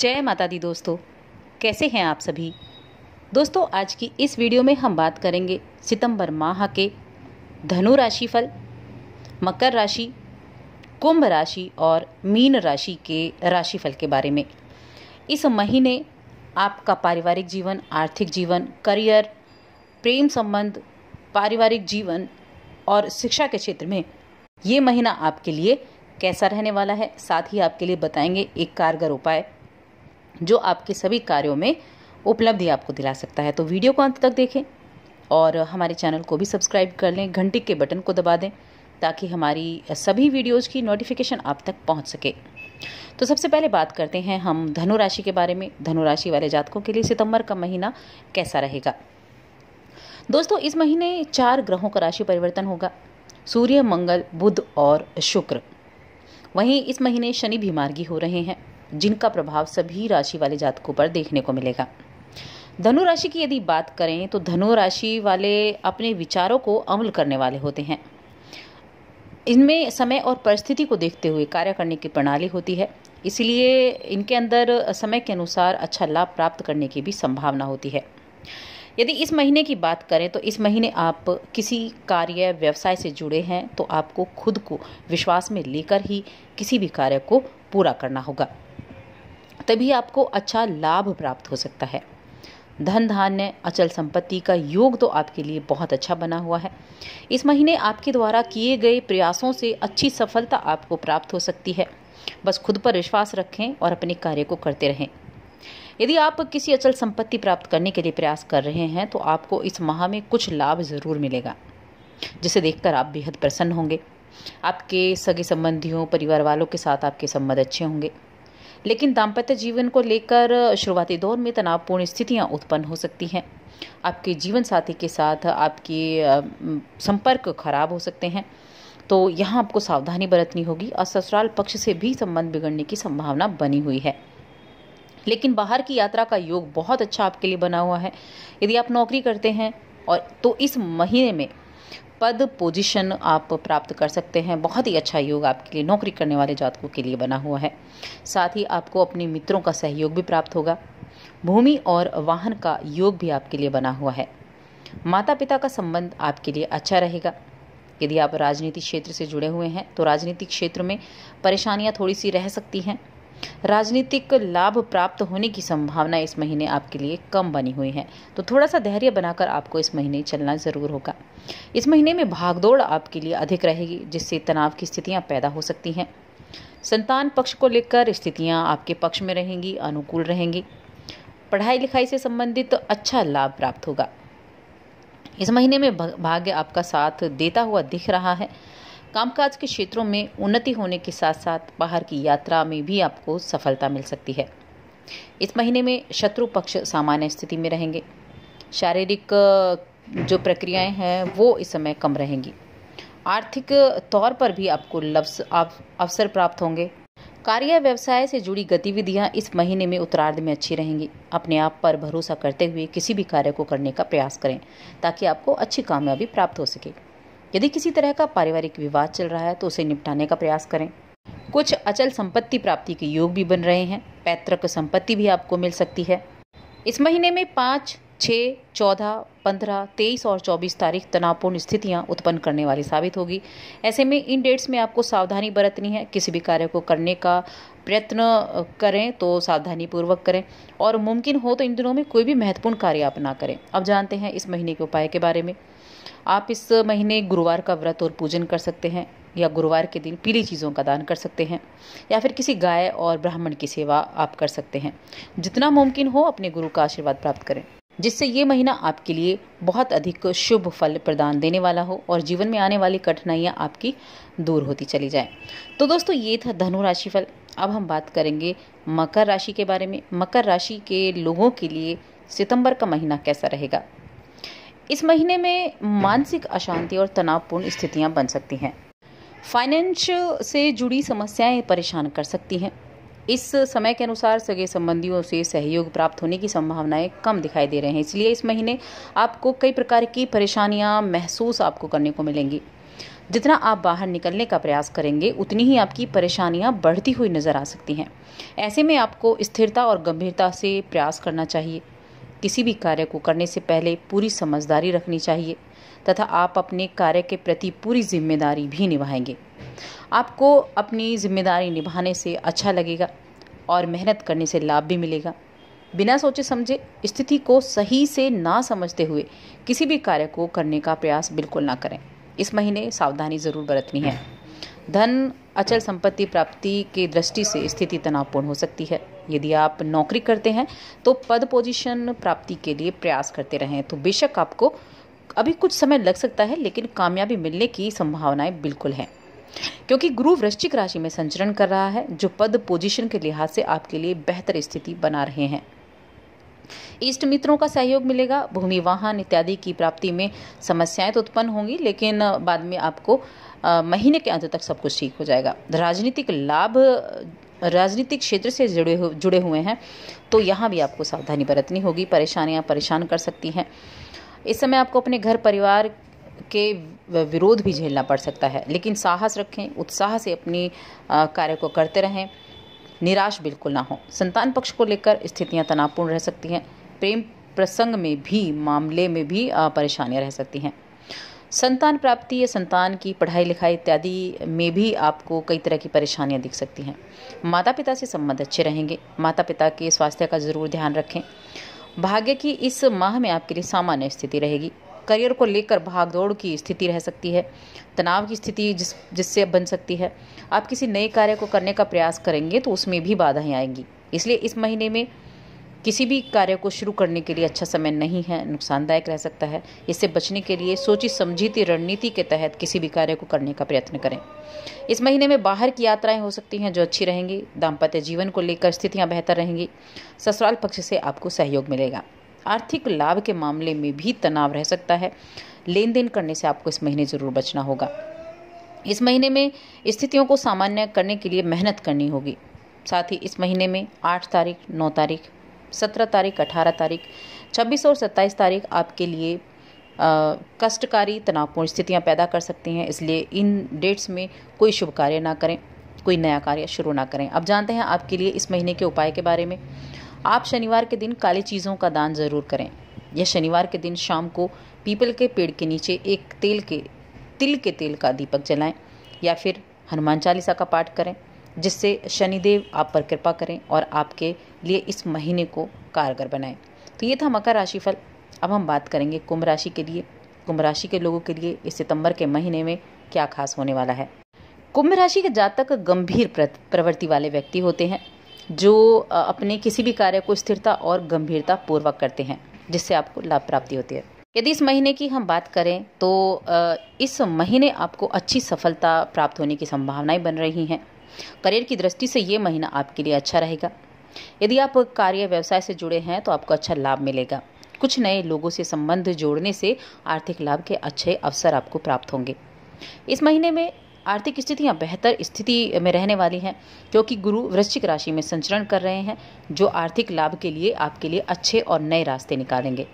जय माता दी दोस्तों कैसे हैं आप सभी दोस्तों आज की इस वीडियो में हम बात करेंगे सितंबर माह के धनु राशि फल मकर राशि कुंभ राशि और मीन राशि के राशिफल के बारे में इस महीने आपका पारिवारिक जीवन आर्थिक जीवन करियर प्रेम संबंध पारिवारिक जीवन और शिक्षा के क्षेत्र में ये महीना आपके लिए कैसा रहने वाला है साथ ही आपके लिए बताएंगे एक कारगर उपाय जो आपके सभी कार्यों में उपलब्धि आपको दिला सकता है तो वीडियो को अंत तक देखें और हमारे चैनल को भी सब्सक्राइब कर लें घंटी के बटन को दबा दें ताकि हमारी सभी वीडियोज़ की नोटिफिकेशन आप तक पहुँच सके तो सबसे पहले बात करते हैं हम धनु राशि के बारे में धनु राशि वाले जातकों के लिए सितंबर का महीना कैसा रहेगा दोस्तों इस महीने चार ग्रहों का राशि परिवर्तन होगा सूर्य मंगल बुध और शुक्र वहीं इस महीने शनि भी मार्गी हो रहे हैं जिनका प्रभाव सभी राशि वाले जातकों पर देखने को मिलेगा धनु राशि की यदि बात करें तो धनु राशि वाले अपने विचारों को अमल करने वाले होते हैं इनमें समय और परिस्थिति को देखते हुए कार्य करने की प्रणाली होती है इसलिए इनके अंदर समय के अनुसार अच्छा लाभ प्राप्त करने की भी संभावना होती है यदि इस महीने की बात करें तो इस महीने आप किसी कार्य व्यवसाय से जुड़े हैं तो आपको खुद को विश्वास में लेकर ही किसी भी कार्य को पूरा करना होगा तभी आपको अच्छा लाभ प्राप्त हो सकता है धन धान्य अचल संपत्ति का योग तो आपके लिए बहुत अच्छा बना हुआ है इस महीने आपके द्वारा किए गए प्रयासों से अच्छी सफलता आपको प्राप्त हो सकती है बस खुद पर विश्वास रखें और अपने कार्य को करते रहें यदि आप किसी अचल संपत्ति प्राप्त करने के लिए प्रयास कर रहे हैं तो आपको इस माह में कुछ लाभ ज़रूर मिलेगा जिसे देखकर आप बेहद प्रसन्न होंगे आपके सगे संबंधियों परिवार वालों के साथ आपके संबंध अच्छे होंगे लेकिन दाम्पत्य जीवन को लेकर शुरुआती दौर में तनावपूर्ण स्थितियाँ उत्पन्न हो सकती हैं आपके जीवन साथी के साथ आपके संपर्क खराब हो सकते हैं तो यहाँ आपको सावधानी बरतनी होगी और ससुराल पक्ष से भी संबंध बिगड़ने की संभावना बनी हुई है लेकिन बाहर की यात्रा का योग बहुत अच्छा आपके लिए बना हुआ है यदि आप नौकरी करते हैं और तो इस महीने में पद पोजीशन आप प्राप्त कर सकते हैं बहुत ही अच्छा योग आपके लिए नौकरी करने वाले जातकों के लिए बना हुआ है साथ ही आपको अपने मित्रों का सहयोग भी प्राप्त होगा भूमि और वाहन का योग भी आपके लिए बना हुआ है माता पिता का संबंध आपके लिए अच्छा रहेगा यदि आप राजनीति क्षेत्र से जुड़े हुए हैं तो राजनीतिक क्षेत्र में परेशानियाँ थोड़ी सी रह सकती हैं राजनीतिक लाभ प्राप्त होने की संभावना इस महीने आपके लिए कम बनी हुई है तो थोड़ा सा धैर्य बनाकर आपको इस महीने चलना ज़रूर होगा इस महीने में भागदौड़ आपके लिए अधिक रहेगी जिससे तनाव की स्थितियाँ पैदा हो सकती हैं संतान पक्ष को लेकर स्थितियाँ आपके पक्ष में रहेंगी अनुकूल रहेंगी पढ़ाई लिखाई से संबंधित तो अच्छा लाभ प्राप्त होगा इस महीने में भाग्य आपका साथ देता हुआ दिख रहा है कामकाज के क्षेत्रों में उन्नति होने के साथ साथ बाहर की यात्रा में भी आपको सफलता मिल सकती है इस महीने में शत्रु पक्ष सामान्य स्थिति में रहेंगे शारीरिक जो प्रक्रियाएं हैं वो इस समय कम रहेंगी आर्थिक तौर पर भी आपको लफ्स अवसर प्राप्त होंगे कार्य व्यवसाय से जुड़ी गतिविधियां इस महीने में उत्तरार्ध में अच्छी रहेंगी अपने आप पर भरोसा करते हुए किसी भी कार्य को करने का प्रयास करें ताकि आपको अच्छी कामयाबी प्राप्त हो सके यदि किसी तरह का पारिवारिक विवाद चल रहा है तो उसे निपटाने का प्रयास करें कुछ अचल संपत्ति प्राप्ति के योग भी बन रहे हैं पैतृक संपत्ति भी आपको मिल सकती है इस महीने में पाँच छः चौदह पंद्रह तेईस और चौबीस तारीख तनावपूर्ण स्थितियां उत्पन्न करने वाली साबित होगी ऐसे में इन डेट्स में आपको सावधानी बरतनी है किसी भी कार्य को करने का प्रयत्न करें तो सावधानी पूर्वक करें और मुमकिन हो तो इन दिनों में कोई भी महत्वपूर्ण कार्य आप ना करें अब जानते हैं इस महीने के उपाय के बारे में आप इस महीने गुरुवार का व्रत और पूजन कर सकते हैं या गुरुवार के दिन पीली चीज़ों का दान कर सकते हैं या फिर किसी गाय और ब्राह्मण की सेवा आप कर सकते हैं जितना मुमकिन हो अपने गुरु का आशीर्वाद प्राप्त करें जिससे ये महीना आपके लिए बहुत अधिक शुभ फल प्रदान देने वाला हो और जीवन में आने वाली कठिनाइयाँ आपकी दूर होती चली जाए तो दोस्तों ये था धनु राशि फल अब हम बात करेंगे मकर राशि के बारे में मकर राशि के लोगों के लिए सितंबर का महीना कैसा रहेगा इस महीने में मानसिक अशांति और तनावपूर्ण स्थितियां बन सकती हैं फाइनेंस से जुड़ी समस्याएं परेशान कर सकती हैं इस समय के अनुसार सगे संबंधियों से सहयोग प्राप्त होने की संभावनाएं कम दिखाई दे रहे हैं इसलिए इस महीने आपको कई प्रकार की परेशानियां महसूस आपको करने को मिलेंगी जितना आप बाहर निकलने का प्रयास करेंगे उतनी ही आपकी परेशानियां बढ़ती हुई नज़र आ सकती हैं ऐसे में आपको स्थिरता और गंभीरता से प्रयास करना चाहिए किसी भी कार्य को करने से पहले पूरी समझदारी रखनी चाहिए तथा आप अपने कार्य के प्रति पूरी जिम्मेदारी भी निभाएंगे आपको अपनी जिम्मेदारी निभाने से अच्छा लगेगा और मेहनत करने से लाभ भी मिलेगा बिना सोचे समझे स्थिति को सही से ना समझते हुए किसी भी कार्य को करने का प्रयास बिल्कुल ना करें इस महीने सावधानी ज़रूर बरतनी है धन अचल संपत्ति प्राप्ति की दृष्टि से स्थिति तनावपूर्ण हो सकती है यदि आप नौकरी करते हैं तो पद पोजीशन प्राप्ति के लिए प्रयास करते रहें तो बेशक आपको अभी कुछ समय लग सकता है लेकिन कामयाबी मिलने की संभावनाएं बिल्कुल हैं क्योंकि गुरु वृश्चिक राशि में संचरण कर रहा है जो पद पोजीशन के लिहाज से आपके लिए बेहतर स्थिति बना रहे हैं इष्ट मित्रों का सहयोग मिलेगा भूमि वाहन इत्यादि की प्राप्ति में समस्याएं तो उत्पन्न होंगी लेकिन बाद में आपको महीने के अंत तक सब कुछ ठीक हो जाएगा राजनीतिक लाभ राजनीतिक क्षेत्र से जुड़े हु, जुड़े हुए हैं तो यहाँ भी आपको सावधानी बरतनी होगी परेशानियाँ परेशान कर सकती हैं इस समय आपको अपने घर परिवार के विरोध भी झेलना पड़ सकता है लेकिन साहस रखें उत्साह से अपनी कार्य को करते रहें निराश बिल्कुल ना हो संतान पक्ष को लेकर स्थितियाँ तनावपूर्ण रह सकती हैं प्रेम प्रसंग में भी मामले में भी परेशानियाँ रह सकती हैं संतान प्राप्ति या संतान की पढ़ाई लिखाई इत्यादि में भी आपको कई तरह की परेशानियां दिख सकती हैं माता पिता से संबंध अच्छे रहेंगे माता पिता के स्वास्थ्य का ज़रूर ध्यान रखें भाग्य की इस माह में आपके लिए सामान्य स्थिति रहेगी करियर को लेकर भाग दौड़ की स्थिति रह सकती है तनाव की स्थिति जिस जिससे बन सकती है आप किसी नए कार्य को करने का प्रयास करेंगे तो उसमें भी बाधाएं आएंगी इसलिए इस महीने में किसी भी कार्य को शुरू करने के लिए अच्छा समय नहीं है नुकसानदायक रह सकता है इससे बचने के लिए सोची समझीती रणनीति के तहत किसी भी कार्य को करने का प्रयत्न करें इस महीने में बाहर की यात्राएं हो सकती हैं जो अच्छी रहेंगी दाम्पत्य जीवन को लेकर स्थितियां बेहतर रहेंगी ससुराल पक्ष से आपको सहयोग मिलेगा आर्थिक लाभ के मामले में भी तनाव रह सकता है लेन देन करने से आपको इस महीने ज़रूर बचना होगा इस महीने में स्थितियों को सामान्य करने के लिए मेहनत करनी होगी साथ ही इस महीने में आठ तारीख नौ तारीख सत्रह तारीख अठारह तारीख छब्बीस और सत्ताईस तारीख आपके लिए कष्टकारी तनावपूर्ण स्थितियां पैदा कर सकती हैं इसलिए इन डेट्स में कोई शुभ कार्य ना करें कोई नया कार्य शुरू ना करें अब जानते हैं आपके लिए इस महीने के उपाय के बारे में आप शनिवार के दिन काली चीज़ों का दान ज़रूर करें या शनिवार के दिन शाम को पीपल के पेड़ के नीचे एक तेल के तिल के तेल का दीपक जलाएं या फिर हनुमान चालीसा का पाठ करें जिससे शनिदेव आप पर कृपा करें और आपके लिए इस महीने को कारगर बनाएं तो ये था मकर राशिफल अब हम बात करेंगे कुंभ राशि के लिए कुंभ राशि के लोगों के लिए इस सितंबर के महीने में क्या खास होने वाला है कुंभ राशि के जातक गंभीर प्रवृत्ति वाले व्यक्ति होते हैं जो अपने किसी भी कार्य को स्थिरता और गंभीरता पूर्वक करते हैं जिससे आपको लाभ प्राप्ति होती है यदि इस महीने की हम बात करें तो इस महीने आपको अच्छी सफलता प्राप्त होने की संभावनाएं बन रही हैं करियर की दृष्टि से ये महीना आपके लिए अच्छा रहेगा यदि आप कार्य व्यवसाय से जुड़े हैं तो आपको अच्छा लाभ मिलेगा कुछ नए लोगों से संबंध जोड़ने से आर्थिक लाभ के अच्छे अवसर आपको प्राप्त होंगे इस महीने में आर्थिक स्थितियां बेहतर स्थिति में रहने वाली हैं क्योंकि गुरु वृश्चिक राशि में संचरण कर रहे हैं जो आर्थिक लाभ के लिए आपके लिए अच्छे और नए रास्ते निकालेंगे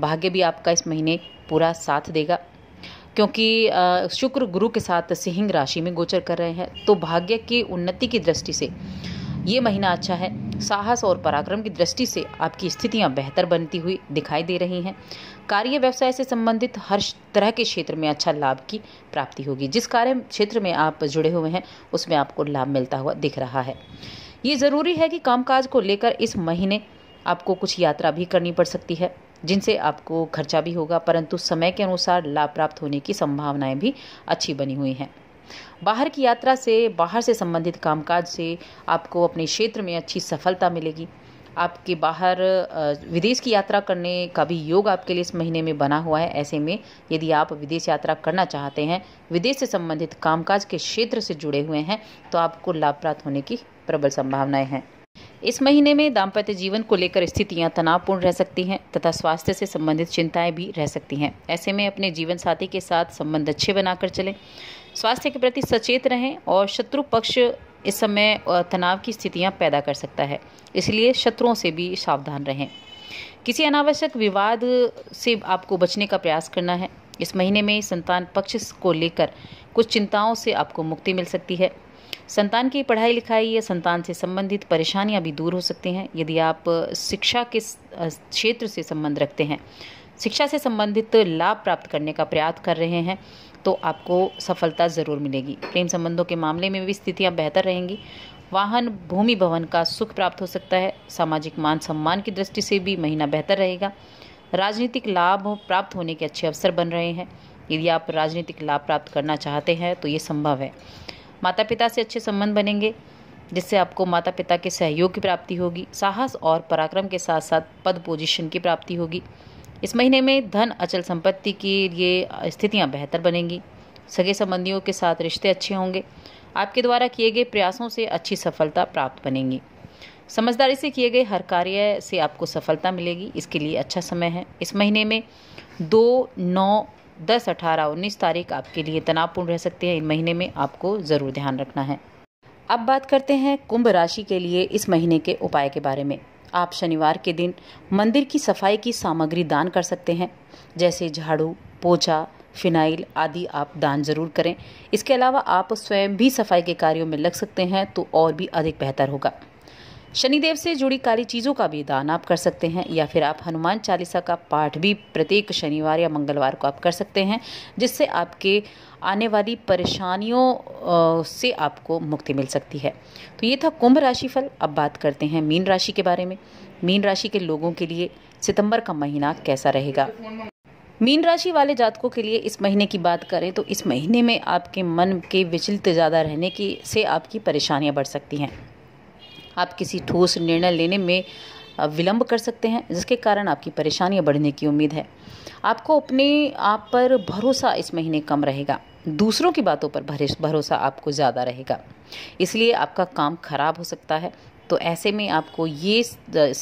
भाग्य भी आपका इस महीने पूरा साथ देगा क्योंकि शुक्र गुरु के साथ सिंह राशि में गोचर कर रहे हैं तो भाग्य की उन्नति की दृष्टि से ये महीना अच्छा है साहस और पराक्रम की दृष्टि से आपकी स्थितियां बेहतर बनती हुई दिखाई दे रही हैं कार्य व्यवसाय से संबंधित हर तरह के क्षेत्र में अच्छा लाभ की प्राप्ति होगी जिस कार्य क्षेत्र में आप जुड़े हुए हैं उसमें आपको लाभ मिलता हुआ दिख रहा है ये ज़रूरी है कि कामकाज को लेकर इस महीने आपको कुछ यात्रा भी करनी पड़ सकती है जिनसे आपको खर्चा भी होगा परंतु समय के अनुसार लाभ प्राप्त होने की संभावनाएं भी अच्छी बनी हुई हैं बाहर की यात्रा से बाहर से संबंधित कामकाज से आपको अपने क्षेत्र में अच्छी सफलता मिलेगी आपके बाहर विदेश की यात्रा करने का भी योग आपके लिए इस महीने में बना हुआ है ऐसे में यदि आप विदेश यात्रा करना चाहते हैं विदेश से संबंधित कामकाज के क्षेत्र से जुड़े हुए हैं तो आपको लाभ प्राप्त होने की प्रबल संभावनाएं हैं इस महीने में दाम्पत्य जीवन को लेकर स्थितियां तनावपूर्ण रह सकती हैं तथा स्वास्थ्य से संबंधित चिंताएं भी रह सकती हैं ऐसे में अपने जीवन साथी के साथ संबंध अच्छे बनाकर चलें स्वास्थ्य के प्रति सचेत रहें और शत्रु पक्ष इस समय तनाव की स्थितियां पैदा कर सकता है इसलिए शत्रुओं से भी सावधान रहें किसी अनावश्यक विवाद से आपको बचने का प्रयास करना है इस महीने में संतान पक्ष को लेकर कुछ चिंताओं से आपको मुक्ति मिल सकती है संतान की पढ़ाई लिखाई या संतान से संबंधित परेशानियां भी दूर हो सकती हैं यदि आप शिक्षा के क्षेत्र से संबंध रखते हैं शिक्षा से संबंधित लाभ प्राप्त करने का प्रयास कर रहे हैं तो आपको सफलता ज़रूर मिलेगी प्रेम संबंधों के मामले में भी स्थितियाँ बेहतर रहेंगी वाहन भूमि भवन का सुख प्राप्त हो सकता है सामाजिक मान सम्मान की दृष्टि से भी महीना बेहतर रहेगा राजनीतिक लाभ प्राप्त होने के अच्छे अवसर बन रहे हैं यदि आप राजनीतिक लाभ प्राप्त करना चाहते हैं तो ये संभव है माता पिता से अच्छे संबंध बनेंगे जिससे आपको माता पिता के सहयोग की प्राप्ति होगी साहस और पराक्रम के साथ साथ पद पोजीशन की प्राप्ति होगी इस महीने में धन अचल संपत्ति की लिए स्थितियाँ बेहतर बनेंगी सगे संबंधियों के साथ रिश्ते अच्छे होंगे आपके द्वारा किए गए प्रयासों से अच्छी सफलता प्राप्त बनेंगी समझदारी से किए गए हर कार्य से आपको सफलता मिलेगी इसके लिए अच्छा समय है इस महीने में दो नौ दस अठारह उन्नीस तारीख आपके लिए तनावपूर्ण रह सकते हैं इन महीने में आपको ज़रूर ध्यान रखना है अब बात करते हैं कुंभ राशि के लिए इस महीने के उपाय के बारे में आप शनिवार के दिन मंदिर की सफाई की सामग्री दान कर सकते हैं जैसे झाड़ू पोछा फिनाइल आदि आप दान जरूर करें इसके अलावा आप स्वयं भी सफाई के कार्यों में लग सकते हैं तो और भी अधिक बेहतर होगा शनिदेव से जुड़ी काली चीज़ों का भी दान आप कर सकते हैं या फिर आप हनुमान चालीसा का पाठ भी प्रत्येक शनिवार या मंगलवार को आप कर सकते हैं जिससे आपके आने वाली परेशानियों से आपको मुक्ति मिल सकती है तो ये था कुंभ राशि फल अब बात करते हैं मीन राशि के बारे में मीन राशि के लोगों के लिए सितंबर का महीना कैसा रहेगा मीन राशि वाले जातकों के लिए इस महीने की बात करें तो इस महीने में आपके मन के विचलित ज़्यादा रहने की से आपकी परेशानियां बढ़ सकती हैं आप किसी ठोस निर्णय लेने में विलंब कर सकते हैं जिसके कारण आपकी परेशानियां बढ़ने की उम्मीद है आपको अपने आप पर भरोसा इस महीने कम रहेगा दूसरों की बातों पर भरोसा आपको ज़्यादा रहेगा इसलिए आपका काम खराब हो सकता है तो ऐसे में आपको ये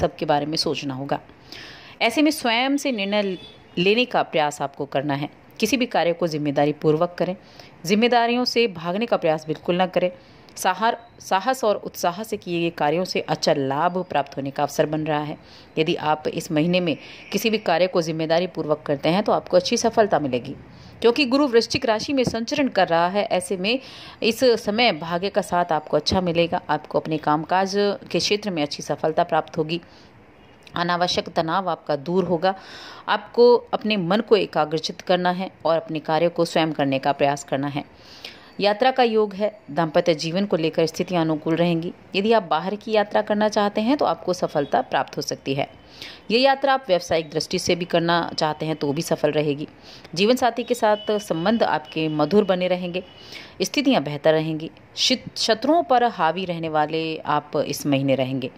सब के बारे में सोचना होगा ऐसे में स्वयं से निर्णय लेने का प्रयास आपको करना है किसी भी कार्य को जिम्मेदारी पूर्वक करें जिम्मेदारियों से भागने का प्रयास बिल्कुल ना करें साहर साहस और उत्साह से किए गए कार्यों से अच्छा लाभ प्राप्त होने का अवसर बन रहा है यदि आप इस महीने में किसी भी कार्य को जिम्मेदारी पूर्वक करते हैं तो आपको अच्छी सफलता मिलेगी क्योंकि गुरु वृश्चिक राशि में संचरण कर रहा है ऐसे में इस समय भाग्य का साथ आपको अच्छा मिलेगा आपको अपने कामकाज के क्षेत्र में अच्छी सफलता प्राप्त होगी अनावश्यक तनाव आपका दूर होगा आपको अपने मन को एकाग्रचित करना है और अपने कार्य को स्वयं करने का प्रयास करना है यात्रा का योग है दाम्पत्य जीवन को लेकर स्थितियाँ अनुकूल रहेंगी यदि आप बाहर की यात्रा करना चाहते हैं तो आपको सफलता प्राप्त हो सकती है ये यात्रा आप व्यावसायिक दृष्टि से भी करना चाहते हैं तो भी सफल रहेगी जीवन साथी के साथ संबंध आपके मधुर बने रहेंगे स्थितियाँ बेहतर रहेंगी शत्रुओं पर हावी रहने वाले आप इस महीने रहेंगे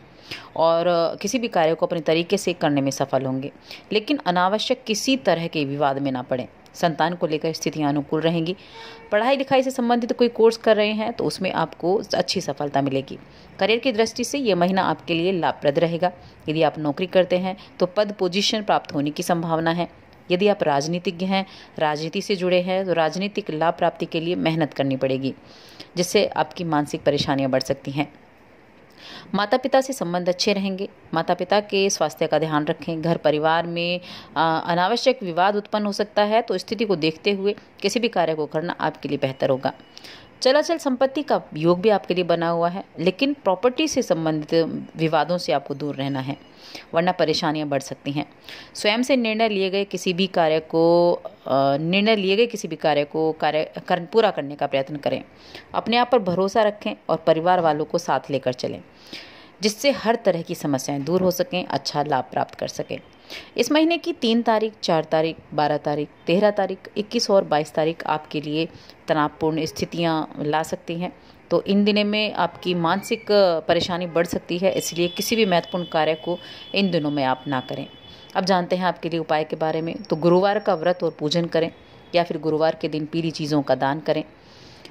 और किसी भी कार्य को अपने तरीके से करने में सफल होंगे लेकिन अनावश्यक किसी तरह के विवाद में ना पड़ें संतान को लेकर स्थितियाँ अनुकूल रहेंगी पढ़ाई लिखाई से संबंधित कोई कोर्स कर रहे हैं तो उसमें आपको अच्छी सफलता मिलेगी करियर की दृष्टि से ये महीना आपके लिए लाभप्रद रहेगा यदि आप नौकरी करते हैं तो पद पोजीशन प्राप्त होने की संभावना है यदि आप राजनीतिज्ञ हैं राजनीति से जुड़े हैं तो राजनीतिक लाभ प्राप्ति के लिए मेहनत करनी पड़ेगी जिससे आपकी मानसिक परेशानियां बढ़ सकती हैं माता पिता से संबंध अच्छे रहेंगे माता पिता के स्वास्थ्य का ध्यान रखें घर परिवार में अनावश्यक विवाद उत्पन्न हो सकता है तो स्थिति को देखते हुए किसी भी कार्य को करना आपके लिए बेहतर होगा चलाचल संपत्ति का योग भी आपके लिए बना हुआ है लेकिन प्रॉपर्टी से संबंधित विवादों से आपको दूर रहना है वरना परेशानियां बढ़ सकती हैं स्वयं से निर्णय लिए गए किसी भी कार्य को निर्णय लिए गए किसी भी कार्य को कार्य कर, पूरा करने का प्रयत्न करें अपने आप पर भरोसा रखें और परिवार वालों को साथ लेकर चलें जिससे हर तरह की समस्याएं दूर हो सकें अच्छा लाभ प्राप्त कर सकें इस महीने की तीन तारीख चार तारीख बारह तारीख तेरह तारीख इक्कीस और बाईस तारीख आपके लिए तनावपूर्ण स्थितियाँ ला सकती हैं तो इन दिनों में आपकी मानसिक परेशानी बढ़ सकती है इसलिए किसी भी महत्वपूर्ण कार्य को इन दिनों में आप ना करें अब जानते हैं आपके लिए उपाय के बारे में तो गुरुवार का व्रत और पूजन करें या फिर गुरुवार के दिन पीली चीज़ों का दान करें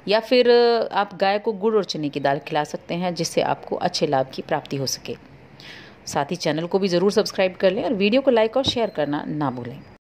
या फिर आप गाय को गुड़ और चने की दाल खिला सकते हैं जिससे आपको अच्छे लाभ की प्राप्ति हो सके साथ ही चैनल को भी ज़रूर सब्सक्राइब कर लें और वीडियो को लाइक और शेयर करना ना भूलें